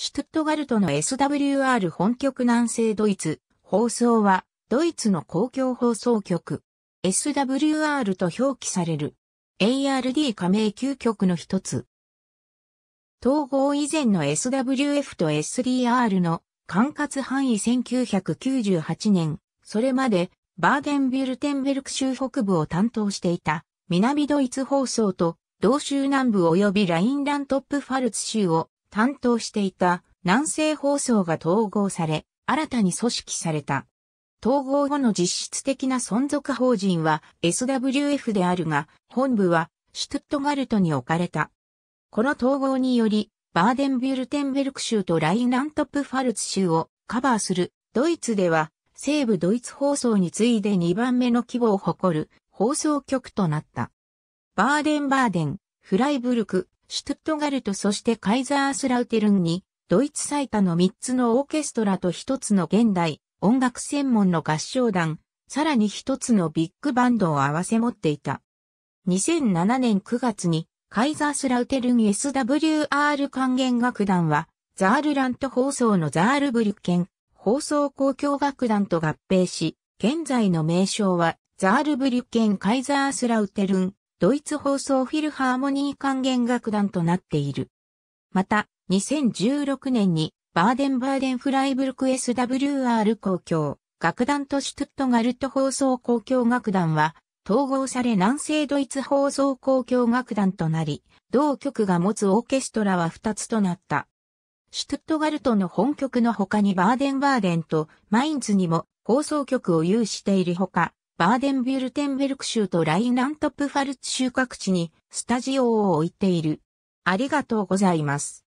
シュトゥットガルトの SWR 本局南西ドイツ、放送は、ドイツの公共放送局、SWR と表記される、ARD 加盟9局の一つ。統合以前の SWF と SDR の管轄範囲1998年、それまでバーデンビュルテンベルク州北部を担当していた南ドイツ放送と同州南部及びラインラントップファルツ州を担当していた南西放送が統合され、新たに組織された。統合後の実質的な存続法人は SWF であるが、本部はシュトゥットガルトに置かれた。この統合により、バーデンビュルテンベルク州とラインントップファルツ州をカバーするドイツでは西部ドイツ放送に次いで2番目の規模を誇る放送局となった。バーデンバーデン、フライブルク、シュトゥットガルトそしてカイザースラウテルンに、ドイツ最多の3つのオーケストラと1つの現代、音楽専門の合唱団、さらに1つのビッグバンドを合わせ持っていた。2007年9月に、カイザースラウテルン SWR 管弦楽団は、ザールラント放送のザールブリュッケン放送公共楽団と合併し、現在の名称は、ザールブリュッケンカイザースラウテルンドイツ放送フィルハーモニー管弦楽団となっている。また、2016年にバーデンバーデンフライブルク SWR 公共楽団とシュトゥットガルト放送公共楽団は統合され南西ドイツ放送公共楽団となり、同局が持つオーケストラは2つとなった。シュトゥットガルトの本局の他にバーデンバーデンとマインズにも放送局を有しているほか、バーデンビュルテンベルク州とライナントプファルツ州各地にスタジオを置いている。ありがとうございます。